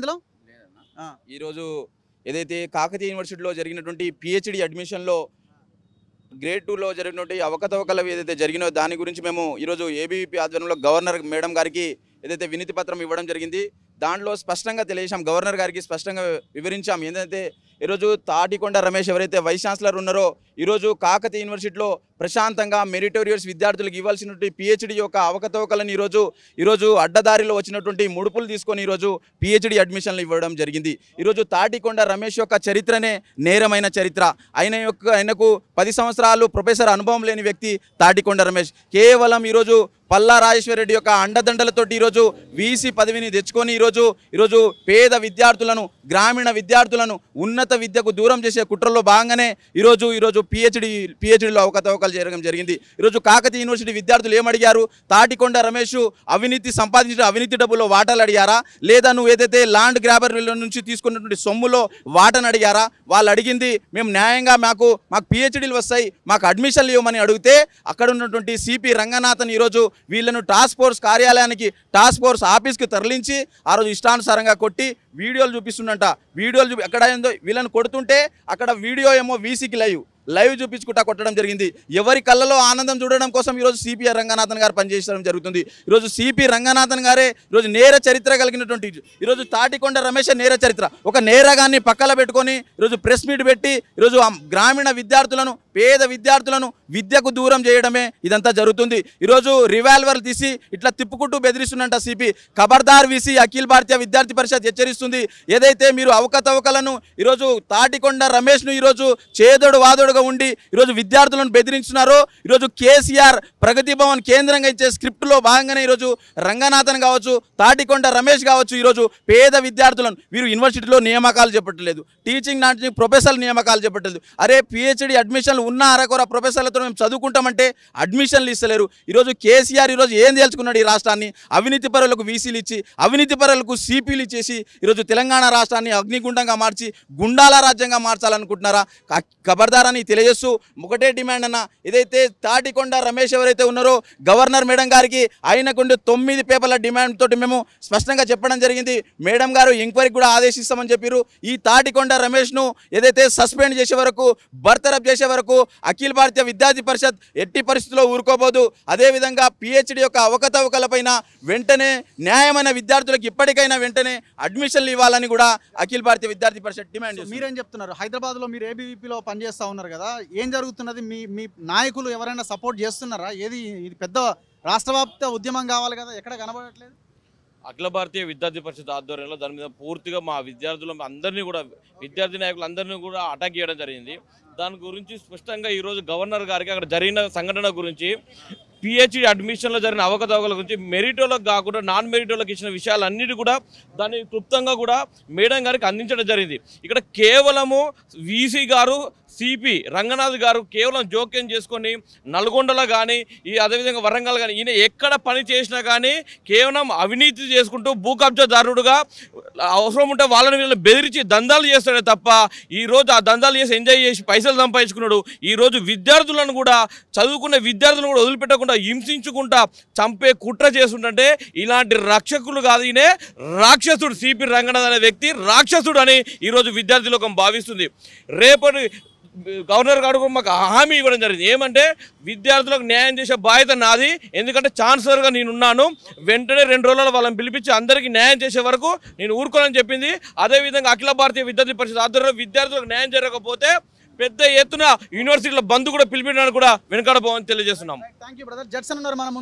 ఇందులో ఈరోజు ఏదైతే కాకతీయ యూనివర్సిటీలో జరిగినటువంటి పిహెచ్డి అడ్మిషన్లో గ్రేడ్ టూలో జరిగినటువంటి అవకతవకలు ఏదైతే జరిగినో దాని గురించి మేము ఈరోజు ఏబీవీపీ ఆధ్వర్యంలో గవర్నర్ మేడం గారికి ఏదైతే వినతి పత్రం ఇవ్వడం జరిగింది దాంట్లో స్పష్టంగా తెలియజేశాం గవర్నర్ గారికి స్పష్టంగా వివరించాం ఏంటంటే ఈరోజు తాటికొండ రమేష్ ఎవరైతే వైస్ ఛాన్సలర్ ఉన్నారో ఈరోజు కాకతీయ యూనివర్సిటీలో ప్రశాంతంగా మెరిటోరియస్ విద్యార్థులకు ఇవ్వాల్సినటువంటి పిహెచ్డీ యొక్క అవకతవకలను ఈరోజు ఈరోజు అడ్డదారిలో వచ్చినటువంటి ముడుపులు తీసుకొని ఈరోజు పిహెచ్డీ అడ్మిషన్లు ఇవ్వడం జరిగింది ఈరోజు తాటికొండ రమేష్ యొక్క చరిత్రనే నేరమైన చరిత్ర ఆయన యొక్క ఆయనకు పది సంవత్సరాలు ప్రొఫెసర్ అనుభవం లేని వ్యక్తి తాటికొండ రమేష్ కేవలం ఈరోజు పల్లా రెడ్డి యొక్క అండదండలతోటి ఈరోజు వీసీ పదవిని తెచ్చుకొని ఈరోజు ఈరోజు పేద విద్యార్థులను గ్రామీణ విద్యార్థులను ఉన్నత విద్యకు దూరం చేసే కుట్రలో భాగంగానే ఈరోజు ఈరోజు పిహెచ్డీ పిహెచ్డీలో అవకతవకలు ప్రయత్నాలు చేయడం జరిగింది ఈరోజు కాకతీయ యూనివర్సిటీ విద్యార్థులు ఏమడిగారు తాటికొండ రమేష్ అవినీతి సంపాదించిన అవినీతి డబ్బులో వాటాలు అడిగారా లేదా నువ్వు ఏదైతే ల్యాండ్ గ్రాబర్ నుంచి తీసుకున్నటువంటి సొమ్ములో వాటను అడిగారా వాళ్ళు అడిగింది మేము న్యాయంగా మాకు మాకు పిహెచ్డీలు వస్తాయి మాకు అడ్మిషన్లు ఇవ్వమని అడిగితే అక్కడ ఉన్నటువంటి సిపి రంగనాథన్ ఈరోజు వీళ్ళను టాస్క్ ఫోర్స్ కార్యాలయానికి టాస్క్ ఫోర్స్ ఆఫీస్కి తరలించి ఆ రోజు ఇష్టానుసారంగా కొట్టి వీడియోలు చూపిస్తుండంట వీడియోలు చూపి ఎక్కడ వీళ్ళని కొడుతుంటే అక్కడ వీడియో ఏమో వీసీకి లైవ్ లైవ్ చూపించుకుంటా కొట్టడం జరిగింది ఎవరి కళ్ళలో ఆనందం చూడడం కోసం ఈరోజు సిపిఆర్ రంగనాథన్ గారు పనిచేయడం జరుగుతుంది ఈరోజు సిపి రంగనాథన్ గారే ఈరోజు నేర చరిత్ర కలిగినటువంటి ఈరోజు తాటికొండ రమేష్ నేర చరిత్ర ఒక నేరగాన్ని పక్కల పెట్టుకొని ఈరోజు ప్రెస్ మీట్ పెట్టి ఈరోజు గ్రామీణ విద్యార్థులను పేద విద్యార్థులను విద్యకు దూరం చేయడమే ఇదంతా జరుగుతుంది ఈరోజు రివాల్వర్ తీసి ఇట్లా తిప్పుకుంటూ బెదిరిస్తుందంట సిపి ఖబర్దార్ వీసి అఖిల భారతీయ విద్యార్థి పరిషత్ హెచ్చరిస్తుంది ఏదైతే మీరు అవకతవకలను ఈరోజు తాటికొండ రమేష్ను ఈరోజు చేదోడు వాదోడు దివాళాలుగా ఉండి ఈరోజు విద్యార్థులను బెదిరించున్నారు ఈరోజు కేసీఆర్ ప్రగతి భవన్ కేంద్రంగా ఇచ్చే స్క్రిప్ట్లో భాగంగానే ఈరోజు రంగనాథన్ కావచ్చు తాటికొండ రమేష్ కావచ్చు ఈరోజు పేద విద్యార్థులను వీరు యూనివర్సిటీలో నియామకాలు చెప్పట్లేదు టీచింగ్ నాటి ప్రొఫెసర్ నియామకాలు చెప్పట్లేదు అరే పిహెచ్డి అడ్మిషన్లు ఉన్న అరకొర ప్రొఫెసర్లతో మేము చదువుకుంటామంటే అడ్మిషన్లు ఇస్తలేరు ఈరోజు కేసీఆర్ ఈరోజు ఏం తెలుసుకున్నాడు ఈ రాష్ట్రాన్ని అవినీతి పరులకు వీసీలు ఇచ్చి అవినీతి పరులకు సిపిలు ఇచ్చేసి ఈరోజు తెలంగాణ రాష్ట్రాన్ని అగ్నిగుండంగా మార్చి గుండాల రాజ్యంగా మార్చాలనుకుంటున్నారా కబర్దారాన్ని తెలియజేస్తూ ఒకటే డిమాండ్ అన్న ఏదైతే తాటికొండ రమేష్ ఎవరైతే ఉన్నారో గవర్నర్ మేడం గారికి ఆయనకుండి తొమ్మిది పేపర్ల డిమాండ్ తోటి మేము స్పష్టంగా చెప్పడం జరిగింది మేడం గారు ఎంక్వైరీ కూడా ఆదేశిస్తామని చెప్పారు ఈ తాటికొండ రమేష్ను ఏదైతే సస్పెండ్ చేసే వరకు బర్తరఫ్ చేసే వరకు అఖిల భారతీయ విద్యార్థి పరిషత్ ఎట్టి పరిస్థితుల్లో ఊరుకోబోదు అదేవిధంగా పిహెచ్డి యొక్క అవకతవకలపైన వెంటనే న్యాయమైన విద్యార్థులకు ఇప్పటికైనా వెంటనే అడ్మిషన్లు ఇవ్వాలని కూడా అఖిల భారతీయ విద్యార్థి పరిషత్ డిమాండ్ మీరేం చెప్తున్నారు హైదరాబాద్లో మీరు ఏబీవీపీలో పనిచేస్తూ ఉన్నారు కదా ఏం జరుగుతున్నది మీ మీ నాయకులు ఎవరైనా సపోర్ట్ చేస్తున్నారా ఏది ఇది పెద్ద వ్యాప్త ఉద్యమం కావాలి కదా ఎక్కడ కనబడట్లేదు అఖిల భారతీయ విద్యార్థి పరిషత్ ఆధ్వర్యంలో దాని మీద పూర్తిగా మా విద్యార్థులు అందరినీ కూడా విద్యార్థి నాయకులు అందరినీ కూడా అటాక్ చేయడం జరిగింది దాని గురించి స్పష్టంగా ఈరోజు గవర్నర్ గారికి అక్కడ జరిగిన సంఘటన గురించి పిహెచ్డి అడ్మిషన్లో జరిగిన అవకతవకల గురించి మెరిట్ వాళ్ళకి కాకుండా నాన్ మెరిట్ వాళ్ళకి ఇచ్చిన విషయాలన్నిటి కూడా దాన్ని క్లుప్తంగా కూడా మేడం గారికి అందించడం జరిగింది ఇక్కడ కేవలము వీసీ గారు సిపి రంగనాథ్ గారు కేవలం జోక్యం చేసుకొని నల్గొండలో కానీ ఈ అదేవిధంగా వరంగల్ కానీ ఈయన ఎక్కడ పని చేసినా కానీ కేవలం అవినీతి చేసుకుంటూ భూ కబ్జాదారుడుగా అవసరం ఉంటే వాళ్ళని వీళ్ళని బెదిరించి దందాలు చేస్తాడే తప్ప ఈరోజు ఆ దందాలు చేసి ఎంజాయ్ చేసి పైసలు సంపాదించుకున్నాడు ఈరోజు విద్యార్థులను కూడా చదువుకున్న విద్యార్థులను కూడా వదిలిపెట్టకుండా హింసించుకుంటా చంపే కుట్ర చేస్తుంటే ఇలాంటి రక్షకులు కాదు ఈయనే రాక్షసుడు సిపి రంగనాథ్ అనే వ్యక్తి రాక్షసుడు అని ఈరోజు విద్యార్థి లోకం భావిస్తుంది రేపటి గవర్నర్ గారు కూడా మాకు హామీ ఇవ్వడం జరిగింది ఏమంటే విద్యార్థులకు న్యాయం చేసే బాధ్యత నాది ఎందుకంటే ఛాన్సలర్గా ఉన్నాను వెంటనే రెండు రోజుల వాళ్ళని పిలిపించి అందరికీ న్యాయం చేసే వరకు నేను ఊరుకోనని చెప్పింది అదేవిధంగా అఖిల భారతీయ విద్యార్థి పరిషత్ ఆధ్వర్యంలో విద్యార్థులకు న్యాయం జరగకపోతే పెద్ద ఎత్తున యూనివర్సిటీల బంధు కూడా పిలిపించడానికి కూడా వెనుకడబోమని తెలియజేస్తున్నాం